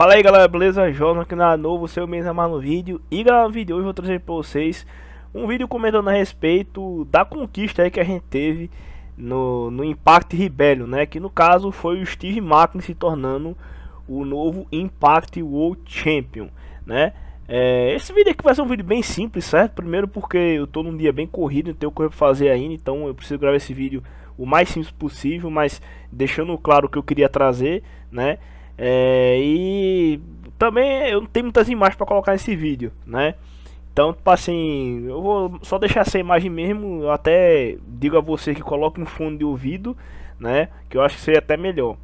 Fala aí galera, beleza? Jornal aqui na novo, seu mesmo mais no vídeo E galera, no vídeo de hoje eu vou trazer para vocês um vídeo comentando a respeito da conquista aí que a gente teve no, no Impact Rebellion, né? Que no caso foi o Steve Macklin se tornando o novo Impact World Champion, né? É, esse vídeo aqui vai ser um vídeo bem simples, certo? Primeiro porque eu tô num dia bem corrido, não tenho coisa pra fazer ainda Então eu preciso gravar esse vídeo o mais simples possível, mas deixando claro o que eu queria trazer, né? É, e também eu não tenho muitas imagens para colocar nesse vídeo, né? Então, tipo assim, eu vou só deixar essa imagem mesmo. Eu até digo a você que coloque um fundo de ouvido, né? Que eu acho que seria até melhor.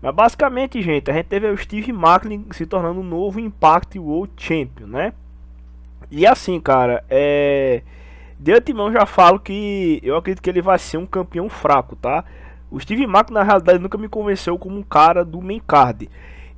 Mas basicamente, gente, a gente teve o Steve Macklin se tornando o um novo Impact World Champion, né? E assim, cara, é... de antemão já falo que eu acredito que ele vai ser um campeão fraco, tá? O Steve Mack, na realidade, nunca me convenceu como um cara do main card.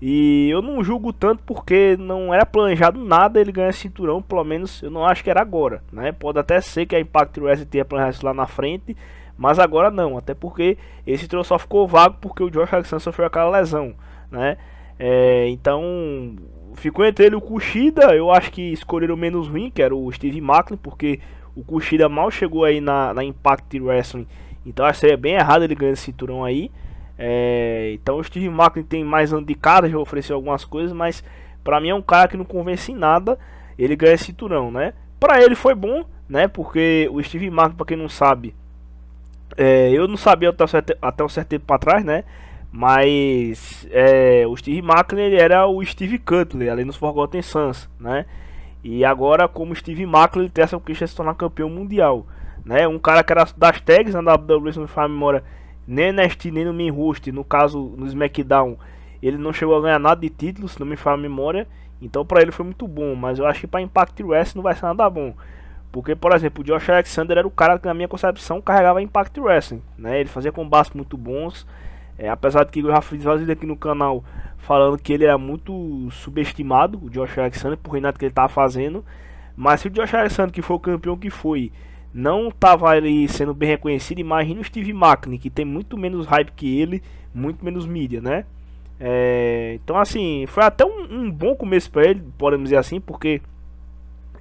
E eu não julgo tanto porque não era planejado nada ele ganhar cinturão, pelo menos eu não acho que era agora, né? Pode até ser que a Impact Wrestling tenha planejado isso lá na frente, mas agora não, até porque esse troço só ficou vago porque o Josh Alexander sofreu aquela lesão, né? É, então ficou entre ele o Kushida, eu acho que escolheram o menos ruim, que era o Steve Macklin, porque o Kushida mal chegou aí na, na Impact Wrestling então acho que seria bem errado ele ganhar esse cinturão aí. É, então o Steve Macklin tem mais ano de cara, já ofereceu algumas coisas, mas para mim é um cara que não convence em nada. Ele ganha esse cinturão, né? Para ele foi bom, né? Porque o Steve Macklin, para quem não sabe, é, eu não sabia até, até um certo tempo para trás, né? Mas é, o Steve Macklin ele era o Steve Cutler ali nos Forgotten Sons, né? E agora, como Steve Macklin, ele tem essa conquista de se tornar campeão mundial. Né? Um cara que era das tags na né, WWE, se não me fala a memória, nem na NXT, nem no Main Host, no caso, no SmackDown, ele não chegou a ganhar nada de título, se não me fala a memória. Então, para ele foi muito bom, mas eu acho que para Impact Wrestling não vai ser nada bom. Porque, por exemplo, o Josh Alexander era o cara que, na minha concepção, carregava Impact Wrestling. Né? Ele fazia combates muito bons, é, apesar de que eu já fiz vários vídeos aqui no canal falando que ele era muito subestimado, o Josh Alexander, por Renato que ele estava fazendo. Mas se o Josh Alexander, que foi o campeão que foi, não estava ele sendo bem reconhecido, imagina o Steve Macklin, que tem muito menos hype que ele, muito menos mídia, né? É, então, assim, foi até um, um bom começo para ele, podemos dizer assim, porque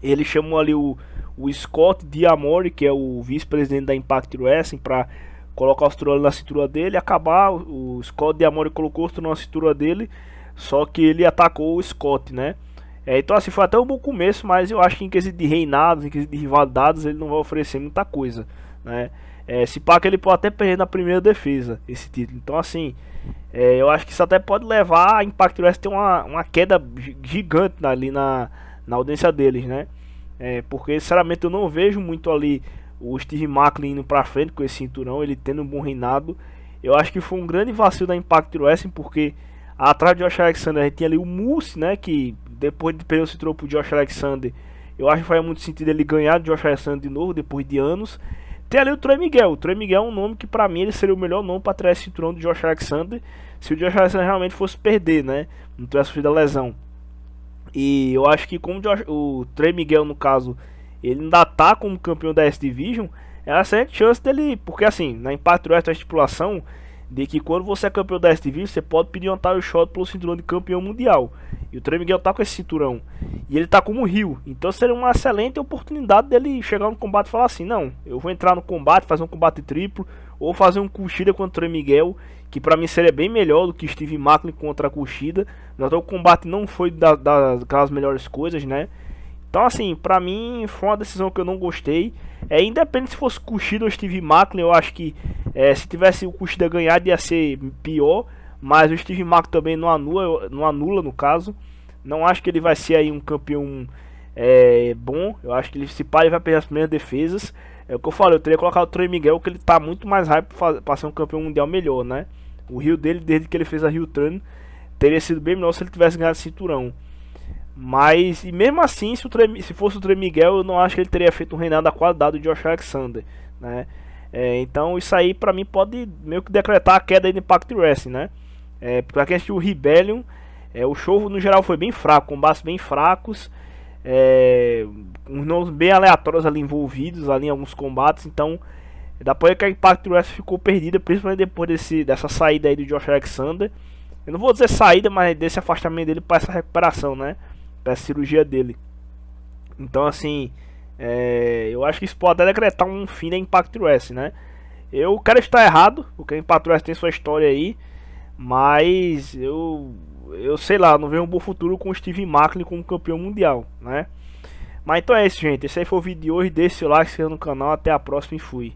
ele chamou ali o, o Scott Diamore, que é o vice-presidente da Impact Wrestling, para colocar os trolls na cintura dele, acabar. O Scott de Amore colocou os trolls na cintura dele, só que ele atacou o Scott, né? É, então assim, foi até um bom começo, mas eu acho que em quesito de reinados, em quesito de rivalidades, ele não vai oferecer muita coisa, né? É, se pá que ele pode até perder na primeira defesa esse título. Então assim, é, eu acho que isso até pode levar a Impact Wrestling ter uma, uma queda gigante ali na, na audiência deles, né? É, porque sinceramente eu não vejo muito ali o Steve Macklin indo pra frente com esse cinturão, ele tendo um bom reinado. Eu acho que foi um grande vacilo da Impact Wrestling, porque atrás de Josh Alexander a gente tinha ali o Moose, né? Que depois de perder o cinturão pro Josh Alexander, eu acho que faz muito sentido ele ganhar de Josh Alexander de novo, depois de anos. Tem ali o Trey Miguel. O Trey Miguel é um nome que para mim ele seria o melhor nome para trazer esse cinturão do Josh Alexander. Se o Josh Alexander realmente fosse perder, né? Não tivesse sofrido a lesão. E eu acho que como o, Josh, o Trey Miguel, no caso, ele ainda tá como campeão da S-Division, é a certa chance dele, porque assim, na Impact Wrestling tem a estipulação de que quando você é campeão da S-Division, você pode pedir um title shot pelo cinturão de campeão mundial. E o Trey Miguel tá com esse cinturão, e ele tá como Rio, então seria uma excelente oportunidade dele chegar no combate e falar assim, não, eu vou entrar no combate, fazer um combate triplo, ou fazer um Kushida contra o Trey Miguel, que para mim seria bem melhor do que Steve Macklin contra a Kushida, então o combate não foi da, da, das melhores coisas, né, então, assim, pra mim foi uma decisão que eu não gostei. É, independente se fosse Kushida ou Steve Macklin, eu acho que é, se tivesse o Kushida ganhado ia ser pior. Mas o Steve Macklin também não anula, não anula no caso. Não acho que ele vai ser aí um campeão é, bom. Eu acho que ele se pá, ele vai perder as primeiras defesas. É o que eu falei, eu teria colocado o Trey Miguel, que ele tá muito mais raio para ser um campeão mundial melhor, né? O Rio dele, desde que ele fez a Rio Turn, teria sido bem melhor se ele tivesse ganhado o cinturão. Mas, e mesmo assim, se, Tre, se fosse o Trey Miguel, eu não acho que ele teria feito um reinado da qualidade do Josh Alexander, né? É, então, isso aí, para mim, pode meio que decretar a queda do Impact Wrestling, né? É, pra quem assistiu o Rebellion, é, o show, no geral, foi bem fraco, combates bem fracos, é, uns nomes bem aleatórios ali envolvidos, ali em alguns combates, então... Dá pra que a Impact Wrestling ficou perdida, principalmente depois desse, dessa saída aí do Josh Alexander. Eu não vou dizer saída, mas desse afastamento dele para essa recuperação, né? para a cirurgia dele. Então, assim, é, eu acho que isso pode até decretar um fim da Impact Wrestling, né? Eu quero estar errado, porque a Impact Wrestling tem sua história aí, mas eu, eu sei lá, não vejo um bom futuro com o Steve Macklin como campeão mundial, né? Mas então é isso, gente. Esse aí foi o vídeo de hoje. Deixe seu like, se inscreva no canal. Até a próxima e fui.